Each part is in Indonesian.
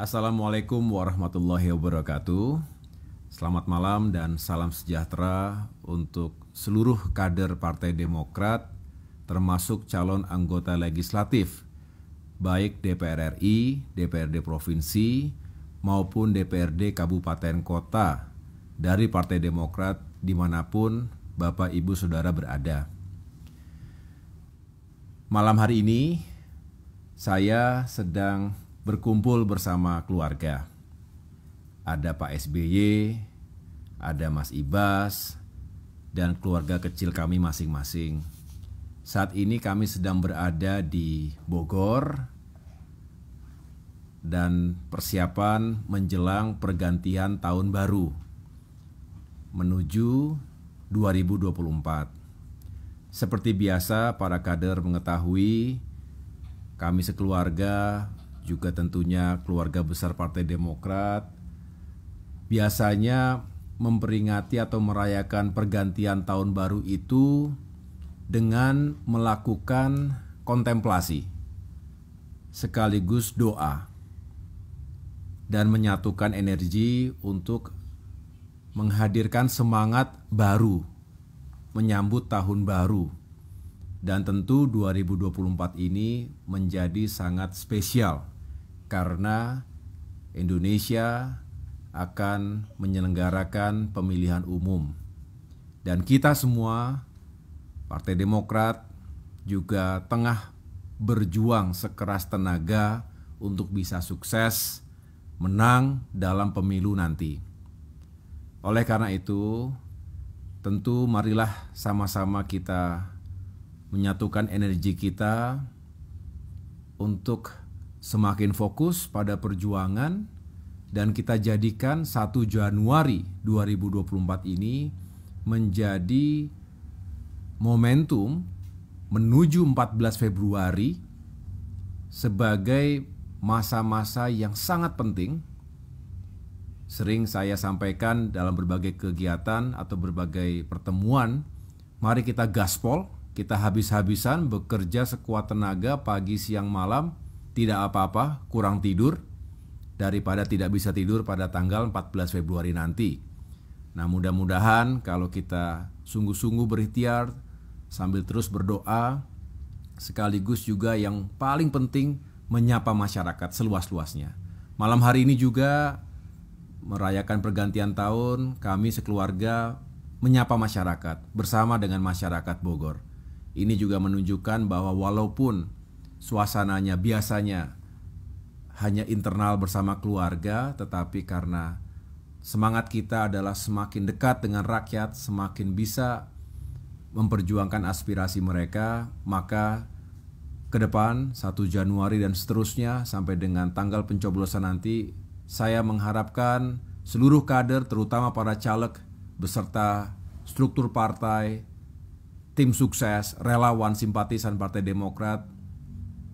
Assalamualaikum warahmatullahi wabarakatuh. Selamat malam dan salam sejahtera untuk seluruh kader Partai Demokrat termasuk calon anggota legislatif baik DPR RI, DPRD provinsi maupun DPRD kabupaten kota dari Partai Demokrat dimanapun Bapak Ibu Saudara berada. Malam hari ini saya sedang berkumpul bersama keluarga. Ada Pak SBY, ada Mas Ibas, dan keluarga kecil kami masing-masing. Saat ini kami sedang berada di Bogor dan persiapan menjelang pergantian tahun baru menuju 2024. Seperti biasa, para kader mengetahui kami sekeluarga juga tentunya keluarga besar Partai Demokrat biasanya memperingati atau merayakan pergantian tahun baru itu dengan melakukan kontemplasi sekaligus doa dan menyatukan energi untuk menghadirkan semangat baru menyambut tahun baru dan tentu 2024 ini menjadi sangat spesial karena Indonesia akan menyelenggarakan pemilihan umum. Dan kita semua, Partai Demokrat, juga tengah berjuang sekeras tenaga untuk bisa sukses menang dalam pemilu nanti. Oleh karena itu, tentu marilah sama-sama kita menyatukan energi kita untuk semakin fokus pada perjuangan dan kita jadikan 1 Januari 2024 ini menjadi momentum menuju 14 Februari sebagai masa-masa yang sangat penting sering saya sampaikan dalam berbagai kegiatan atau berbagai pertemuan, mari kita gaspol, kita habis-habisan bekerja sekuat tenaga pagi, siang, malam tidak apa-apa kurang tidur daripada tidak bisa tidur pada tanggal 14 Februari nanti. Nah, mudah-mudahan kalau kita sungguh-sungguh berikhtiar sambil terus berdoa sekaligus juga yang paling penting menyapa masyarakat seluas-luasnya. Malam hari ini juga merayakan pergantian tahun, kami sekeluarga menyapa masyarakat bersama dengan masyarakat Bogor. Ini juga menunjukkan bahwa walaupun suasananya biasanya hanya internal bersama keluarga, tetapi karena semangat kita adalah semakin dekat dengan rakyat, semakin bisa memperjuangkan aspirasi mereka, maka ke depan 1 Januari dan seterusnya sampai dengan tanggal pencoblosan nanti, saya mengharapkan seluruh kader terutama para caleg beserta struktur partai, tim sukses, relawan simpatisan Partai Demokrat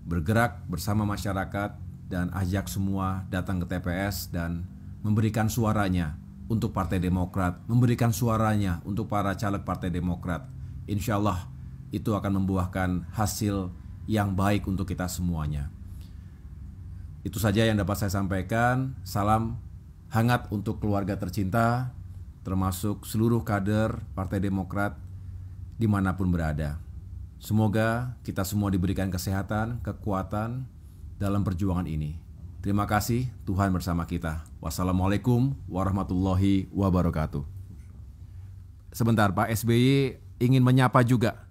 bergerak bersama masyarakat dan ajak semua datang ke TPS dan memberikan suaranya untuk Partai Demokrat, memberikan suaranya untuk para caleg Partai Demokrat. Insya Allah itu akan membuahkan hasil yang baik untuk kita semuanya. Itu saja yang dapat saya sampaikan. Salam hangat untuk keluarga tercinta, termasuk seluruh kader Partai Demokrat dimanapun berada. Semoga kita semua diberikan kesehatan, kekuatan dalam perjuangan ini. Terima kasih, Tuhan bersama kita. Wassalamualaikum warahmatullahi wabarakatuh. Sebentar, Pak SBY ingin menyapa juga.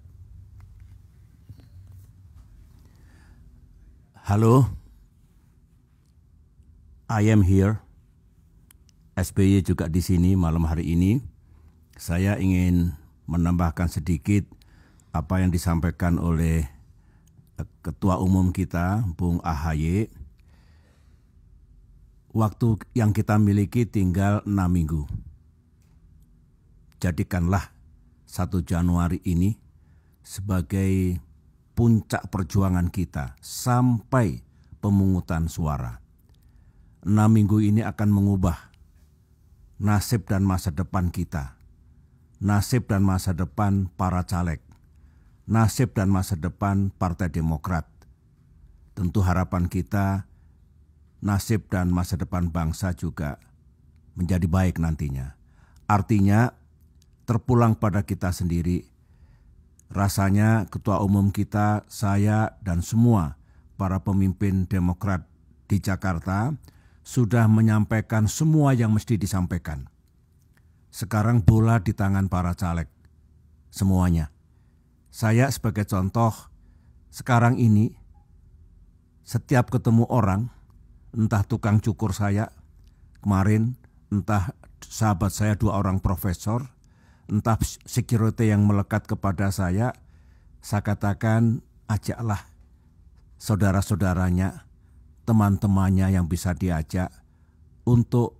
Halo, I am here. SBY juga di sini malam hari ini. Saya ingin menambahkan sedikit apa yang disampaikan oleh eh, ketua umum kita Bung AHY waktu yang kita miliki tinggal 6 minggu. Jadikanlah 1 Januari ini sebagai puncak perjuangan kita sampai pemungutan suara. 6 minggu ini akan mengubah nasib dan masa depan kita. Nasib dan masa depan para caleg nasib dan masa depan Partai Demokrat. Tentu harapan kita nasib dan masa depan bangsa juga menjadi baik nantinya. Artinya terpulang pada kita sendiri. Rasanya ketua umum kita, saya dan semua para pemimpin Demokrat di Jakarta sudah menyampaikan semua yang mesti disampaikan. Sekarang bola di tangan para caleg semuanya. Saya sebagai contoh, sekarang ini setiap ketemu orang, entah tukang cukur saya kemarin, entah sahabat saya dua orang profesor, entah security yang melekat kepada saya, saya katakan ajaklah saudara-saudaranya, teman-temannya yang bisa diajak untuk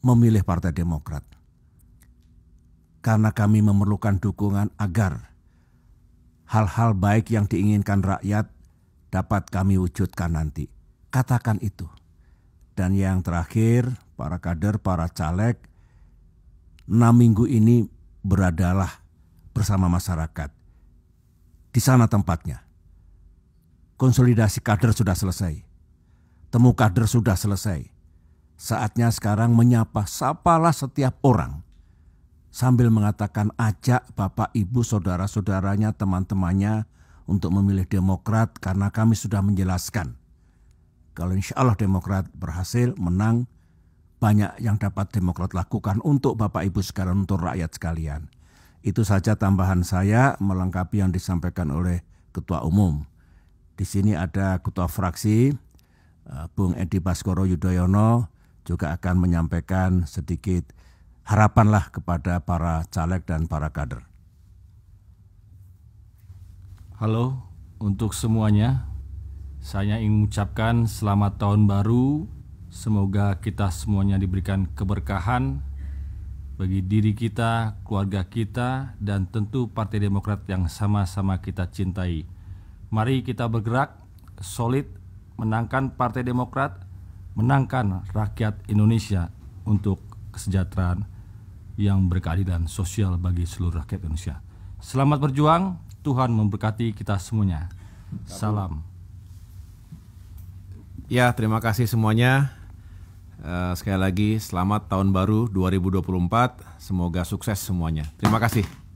memilih Partai Demokrat. Karena kami memerlukan dukungan agar hal-hal baik yang diinginkan rakyat dapat kami wujudkan nanti. Katakan itu. Dan yang terakhir, para kader, para caleg, enam minggu ini beradalah bersama masyarakat. Di sana tempatnya. Konsolidasi kader sudah selesai. Temu kader sudah selesai. Saatnya sekarang menyapa, sapalah setiap orang sambil mengatakan ajak Bapak Ibu saudara-saudaranya teman-temannya untuk memilih Demokrat karena kami sudah menjelaskan. Kalau insya Allah Demokrat berhasil menang, banyak yang dapat Demokrat lakukan untuk Bapak Ibu sekarang untuk rakyat sekalian. Itu saja tambahan saya melengkapi yang disampaikan oleh Ketua Umum. Di sini ada Ketua Fraksi, eh, Bung Edi Baskoro Yudhoyono, juga akan menyampaikan sedikit harapanlah kepada para caleg dan para kader. Halo untuk semuanya, saya ingin mengucapkan selamat tahun baru. Semoga kita semuanya diberikan keberkahan bagi diri kita, keluarga kita, dan tentu Partai Demokrat yang sama-sama kita cintai. Mari kita bergerak solid menangkan Partai Demokrat, menangkan rakyat Indonesia untuk kesejahteraan yang berkeadilan sosial bagi seluruh rakyat Indonesia. Selamat berjuang, Tuhan memberkati kita semuanya. Salam. Ya, terima kasih semuanya. Eh, sekali lagi, selamat tahun baru 2024. Semoga sukses semuanya. Terima kasih.